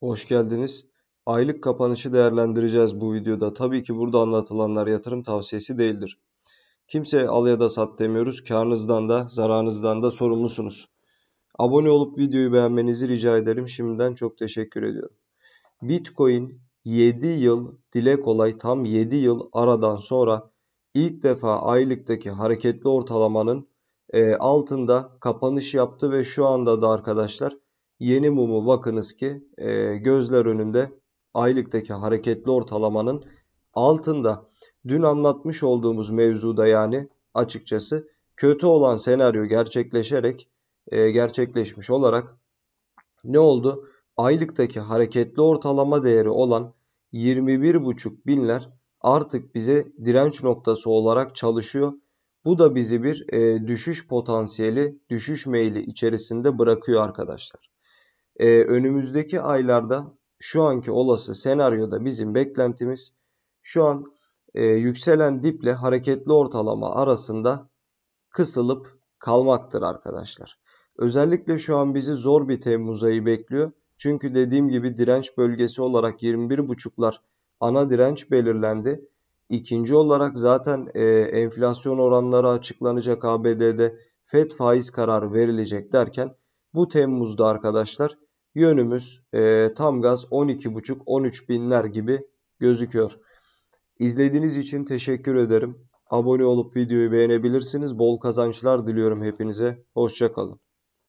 Hoş geldiniz. Aylık kapanışı değerlendireceğiz bu videoda. Tabii ki burada anlatılanlar yatırım tavsiyesi değildir. Kimse al ya da sat demiyoruz. Karnınızdan da zararınızdan da sorumlusunuz. Abone olup videoyu beğenmenizi rica ederim. Şimdiden çok teşekkür ediyorum. Bitcoin 7 yıl dile kolay tam 7 yıl aradan sonra ilk defa aylıktaki hareketli ortalamanın e, altında kapanış yaptı ve şu anda da arkadaşlar Yeni mumu bakınız ki e, gözler önünde aylıktaki hareketli ortalamanın altında. Dün anlatmış olduğumuz mevzuda yani açıkçası kötü olan senaryo gerçekleşerek e, gerçekleşmiş olarak ne oldu? Aylıktaki hareketli ortalama değeri olan 21,5 binler artık bize direnç noktası olarak çalışıyor. Bu da bizi bir e, düşüş potansiyeli, düşüş meyli içerisinde bırakıyor arkadaşlar e, önümüzdeki aylarda şu anki olası senaryoda bizim beklentimiz şu an e, yükselen diple hareketli ortalama arasında kısılıp kalmaktır arkadaşlar. Özellikle şu an bizi zor bir Temmuz ayı bekliyor. Çünkü dediğim gibi direnç bölgesi olarak 21.5'lar ana direnç belirlendi. İkinci olarak zaten e, enflasyon oranları açıklanacak ABD'de FED faiz kararı verilecek derken bu Temmuz'da arkadaşlar yönümüz e, tam gaz 12.5-13 binler gibi gözüküyor. İzlediğiniz için teşekkür ederim. Abone olup videoyu beğenebilirsiniz. Bol kazançlar diliyorum hepinize. Hoşçakalın.